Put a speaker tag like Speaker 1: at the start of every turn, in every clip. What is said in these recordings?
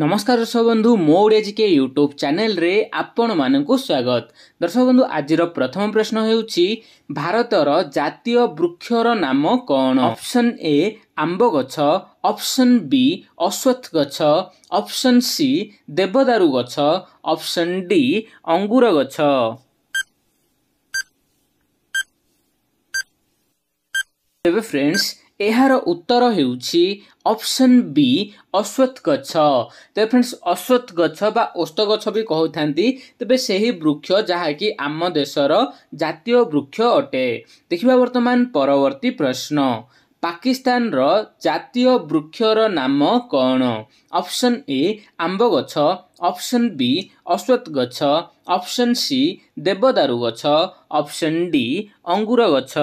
Speaker 1: नमस्कार दर्शक रे मोडेजिकुट्युब च्याने को स्वागत दर्शक बन्धु आज प्रथम प्रश्न हेर्छ भारत जातीय जिय वृक्षर नाम कन् अपसन ए आम्बगछ अप्सन वि अश्वत्ग्छ अप्सन देवदारु गछ अप्सन डी अङ्गुर गछ फ्रेंड्स उत्तर हेर्छ अप्सन वि अश्वत्गछ त फ्रेन्डस् अश्वत्गछु तेबेर वृक्ष जहाँकि आम देशर र जातीय वृक्ष अटे देखि बर्तमान परवर्ती प्रश्न पाकिस्तानर जातीय वृक्षर नाम कन् अप्सन ए आंब आम्बगछ अप्सन वि अश्वत्गछ अप्सन सि देवदारुगछ अप्सन डी अङ्गुर गछ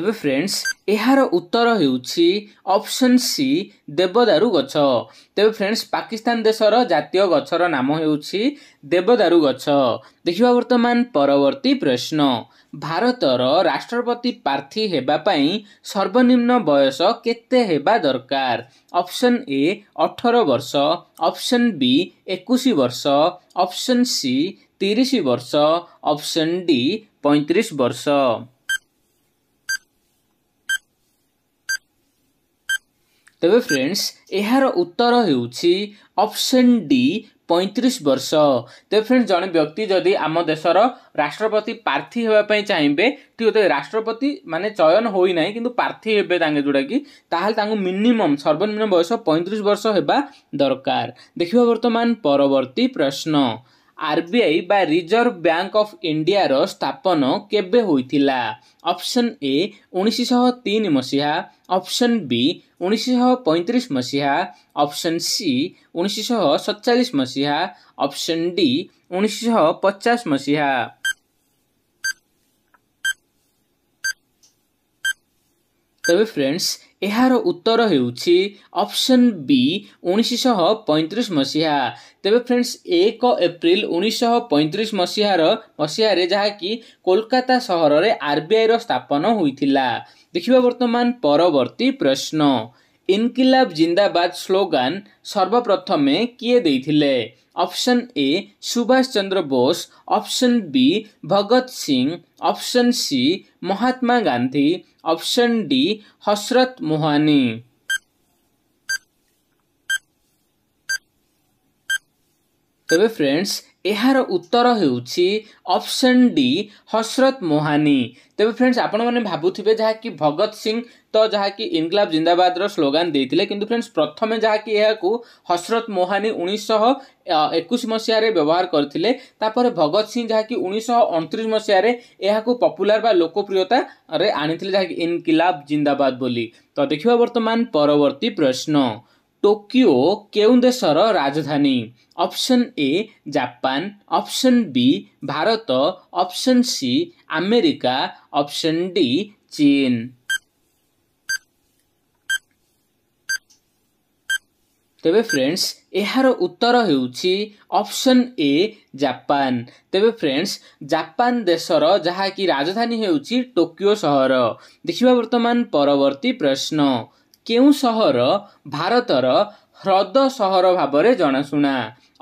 Speaker 1: फ्रेंड्स यहाँ उत्तर हेर्छ सी सि देवदारुछ तब फ्रेंड्स पाकिस्तान देशर र जातीय गछर नाम हेर्छ देवदारु गछ देखि बर्तमान परवर्ती प्रश्न भारत र राष्ट्रपति प्रार्थी हेप सर्वनिम्न बयस दरकार अप्सन ए अठर वर्ष अप्सन बी एकैस वर्ष सी सितिस वर्ष अप्सन डी पैँतिस वर्ष ତେବେ ଫ୍ରେଣ୍ଡସ୍ ଏହାର ଉତ୍ତର ହେଉଛି ଅପସନ୍ ଡି ପଇଁତିରିଶ ବର୍ଷ ତେବେ ଫ୍ରେଣ୍ଡସ୍ ଜଣେ ବ୍ୟକ୍ତି ଯଦି ଆମ ଦେଶର ରାଷ୍ଟ୍ରପତି ପ୍ରାର୍ଥୀ ହେବା ପାଇଁ ଚାହିଁବେ ଠିକ୍ ଅଛି ରାଷ୍ଟ୍ରପତି ମାନେ ଚୟନ ହୋଇନାହିଁ କିନ୍ତୁ ପ୍ରାର୍ଥୀ ହେବେ ତାଙ୍କେ ଯେଉଁଟାକି ତାହେଲେ ତାଙ୍କୁ ମିନିମମ୍ ସର୍ବନିମ୍ନ ବୟସ ପଇଁତିରିଶ ବର୍ଷ ହେବା ଦରକାର ଦେଖିବା ବର୍ତ୍ତମାନ ପରବର୍ତ୍ତୀ ପ୍ରଶ୍ନ ଆର୍ବିଆଇ ବା ରିଜର୍ଭ ବ୍ୟାଙ୍କ ଅଫ୍ ଇଣ୍ଡିଆର ସ୍ଥାପନ କେବେ ହୋଇଥିଲା ଅପସନ୍ ଏ ଉଣେଇଶହ ତିନି ମସିହା ଅପସନ୍ ବି ଉଣେଇଶହ ପଇଁତିରିଶ ମସିହା ଅପସନ୍ ସି ଉଣେଇଶହ ସତଚାଳିଶ ମସିହା ଅପସନ୍ ଡି ଉଣେଇଶହ ପଚାଶ ମସିହା ତେବେ ଫ୍ରେଣ୍ଡସ୍ ଏହାର ଉତ୍ତର ହେଉଛି ଅପସନ୍ ବି ଉଣେଇଶହ ପଇଁତିରିଶ ମସିହା ତେବେ ଫ୍ରେଣ୍ଡସ୍ ଏକ ଏପ୍ରିଲ ଉଣେଇଶହ ପଇଁତିରିଶ ମସିହାର ମସିହାରେ ଯାହାକି କୋଲକାତା ସହରରେ ଆର୍ବିଆଇର ସ୍ଥାପନ ହୋଇଥିଲା ଦେଖିବା ବର୍ତ୍ତମାନ ପରବର୍ତ୍ତୀ ପ୍ରଶ୍ନ इनकिलाब जिन्दाबाद स्लान सर्वप्रथमे किए दि option A Subhash Chandra Bose option B Bhagat Singh option C Mahatma Gandhi option D Hasrat Mohani friends. ଏହାର ଉତ୍ତର ହେଉଛି ଅପସନ୍ ଡି ହସରତ ମୋହାନି ତେବେ ଫ୍ରେଣ୍ଡସ୍ ଆପଣମାନେ ଭାବୁଥିବେ ଯାହାକି ଭଗତ ସିଂ ତ ଯାହାକି ଇନକଲାବ ଜିନ୍ଦାବାଦର ସ୍ଲୋଗାନ ଦେଇଥିଲେ କିନ୍ତୁ ଫ୍ରେଣ୍ଡସ୍ ପ୍ରଥମେ ଯାହାକି ଏହାକୁ ହସରତ ମୋହାନି ଉଣେଇଶହ ଏକୋଇଶ ମସିହାରେ ବ୍ୟବହାର କରିଥିଲେ ତାପରେ ଭଗତ ସିଂ ଯାହାକି ଉଣେଇଶହ ଅଣତିରିଶ ମସିହାରେ ଏହାକୁ ପପୁଲାର ବା ଲୋକପ୍ରିୟତାରେ ଆଣିଥିଲେ ଯାହାକି ଇନକିଲାବ ଜିନ୍ଦାବାଦ ବୋଲି ତ ଦେଖିବା ବର୍ତ୍ତମାନ ପରବର୍ତ୍ତୀ ପ୍ରଶ୍ନ ଟୋକିଓ କେଉଁ ଦେଶର ରାଜଧାନୀ option A Japan option B Bharat option C America option D ଚୀନ ତେବେ ଫ୍ରେଣ୍ଡସ୍ ଏହାର ଉତ୍ତର ହେଉଛି ଅପସନ୍ ଏ ଜାପାନ ତେବେ ଫ୍ରେଣ୍ଡସ୍ ଜାପାନ ଦେଶର ଯାହାକି ରାଜଧାନୀ ହେଉଛି ଟୋକିଓ ସହର ଦେଖିବା ବର୍ତ୍ତମାନ ପରବର୍ତ୍ତୀ ପ୍ରଶ୍ନ के सहर भारतर ह्रद सहर भएर जनाशुना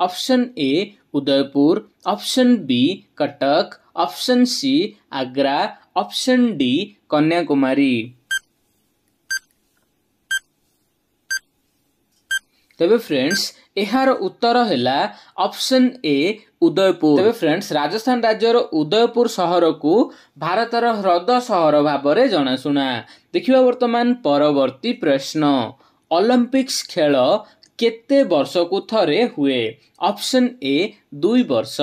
Speaker 1: option A Udaipur option B Cuttack option C Agra option D Kanyakumari. तपा फ्रेंड्स यहाँ उत्तर होला option A Udaipur friends Rajasthan राज्य उदयपुर को भारत र हद सहर भावर जनाशुना देखि बर्तमान परवर्ती प्रश्न खेल अलम्पिक वर्ष को थोरै हुए अप्सन ए दुई वर्ष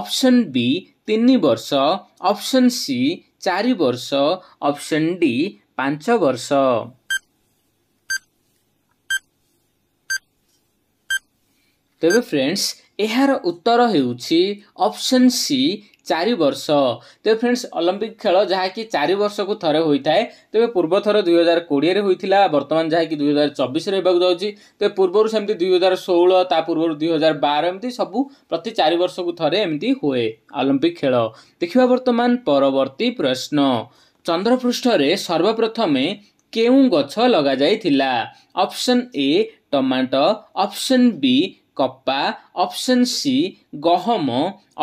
Speaker 1: अप्सन बी तिन वर्ष अप्सन सी चार वर्ष अप्सन डि पाँच वर्ष ତେବେ ଫ୍ରେଣ୍ଡସ୍ ଏହାର ଉତ୍ତର ହେଉଛି ଅପସନ୍ ସି ଚାରି ବର୍ଷ ତେବେ ଫ୍ରେଣ୍ଡସ୍ ଅଲିମ୍ପିକ୍ ଖେଳ ଯାହାକି ଚାରି ବର୍ଷକୁ ଥରେ ହୋଇଥାଏ ତେବେ ପୂର୍ବ ଥର ଦୁଇହଜାର କୋଡ଼ିଏରେ ହୋଇଥିଲା ବର୍ତ୍ତମାନ ଯାହାକି ଦୁଇହଜାର ଚବିଶରେ ହେବାକୁ ଯାଉଛି ତେବେ ପୂର୍ବରୁ ସେମିତି ଦୁଇହଜାର ଷୋହଳ ତା ପୂର୍ବରୁ ଦୁଇହଜାର ବାର ଏମିତି ସବୁ ପ୍ରତି ଚାରି ବର୍ଷକୁ ଥରେ ଏମିତି ହୁଏ ଅଲିମ୍ପିକ୍ ଖେଳ ଦେଖିବା ବର୍ତ୍ତମାନ ପରବର୍ତ୍ତୀ ପ୍ରଶ୍ନ ଚନ୍ଦ୍ରପୃଷ୍ଠରେ ସର୍ବପ୍ରଥମେ କେଉଁ ଗଛ ଲଗାଯାଇଥିଲା option A tomato option B कप्पा अप्सन सी गहम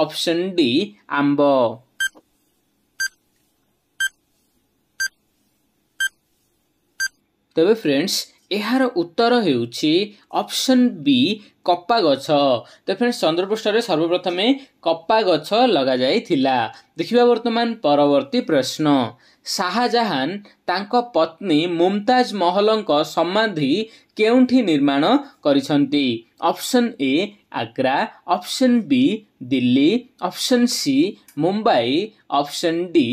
Speaker 1: अप्सन डी आम्ब तबे फ्रेंड्स यार उत्तर ऑप्शन बी कप्पा गछ तो फ्रेंड्स चंद्रपृष्ठ में सर्वप्रथमें कप्पा गछ लगा जाए थिला देखिबा वर्तमान परवर्ती प्रश्न ଶାହାଜାହାନ ତାଙ୍କ ପତ୍ନୀ ମୁମତାଜ ମହଲଙ୍କ ସମାଧି କେଉଁଠି ନିର୍ମାଣ କରିଛନ୍ତି option A Agra option B Delhi option C Mumbai option D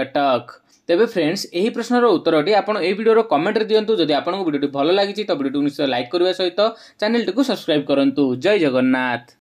Speaker 1: Cuttack ତେବେ ଫ୍ରେଣ୍ଡସ୍ ଏହି ପ୍ରଶ୍ନର ଉତ୍ତରଟି ଆପଣ ଏହି ଭିଡ଼ିଓର କମେଣ୍ଟରେ ଦିଅନ୍ତୁ ଯଦି ଆପଣଙ୍କୁ ଭିଡ଼ିଓଟି ଭଲ ଲାଗିଛି ତ ଭିଡ଼ିଓଟିକୁ ନିଶ୍ଚୟ ଲାଇକ୍ କରିବା ସହିତ ଚ୍ୟାନେଲଟିକୁ ସବସ୍କ୍ରାଇବ୍ କରନ୍ତୁ ଜୟ ଜଗନ୍ନାଥ